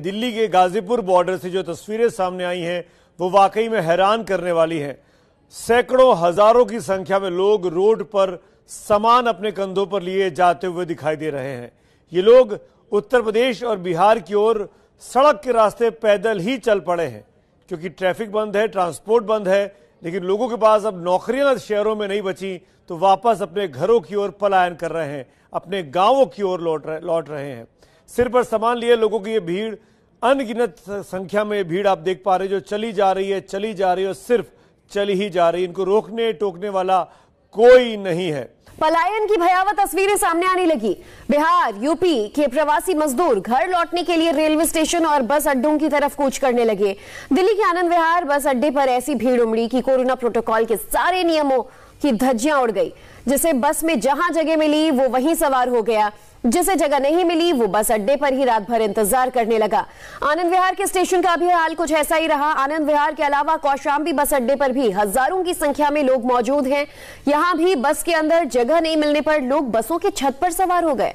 दिल्ली के गाजीपुर बॉर्डर से जो तस्वीरें सामने आई हैं वो वाकई में हैरान करने वाली हैं सैकड़ों हजारों की संख्या में लोग रोड पर सामान अपने कंधों पर लिए जाते हुए दिखाई दे रहे हैं ये लोग उत्तर प्रदेश और बिहार की ओर सड़क के रास्ते पैदल ही चल पड़े हैं क्योंकि ट्रैफिक बंद है ट्रांसपोर्ट बंद है लेकिन लोगों के पास अब नौकरियां शहरों में नहीं बची तो वापस अपने घरों की ओर पलायन कर रहे हैं अपने गांवों की ओर लौट रहे लौट रहे हैं सिर पर सामान लिए लोगों की ये भीड़ अनगिनत संख्या में भीड़ आप देख पा रहे जो चली जा रही है चली जा रही है और सिर्फ चली ही जा रही है इनको रोकने टोकने वाला कोई नहीं है पलायन की भयावह तस्वीरें सामने आने लगी बिहार यूपी के प्रवासी मजदूर घर लौटने के लिए रेलवे स्टेशन और बस अड्डों की तरफ कूच करने लगे दिल्ली के आनंद विहार बस अड्डे पर ऐसी भीड़ उमड़ी कि कोरोना प्रोटोकॉल के सारे नियमों की धज्जियां उड़ गई जिसे बस में जहां जगह मिली वो वहीं सवार हो गया जिसे जगह नहीं मिली वो बस अड्डे पर ही रात भर इंतजार करने लगा आनंद विहार के स्टेशन का भी हाल कुछ ऐसा ही रहा आनंद विहार के अलावा कौशाम्बी बस अड्डे पर भी हजारों की संख्या में लोग मौजूद हैं यहां भी बस के अंदर जगह नहीं मिलने पर लोग बसों के छत पर सवार हो गए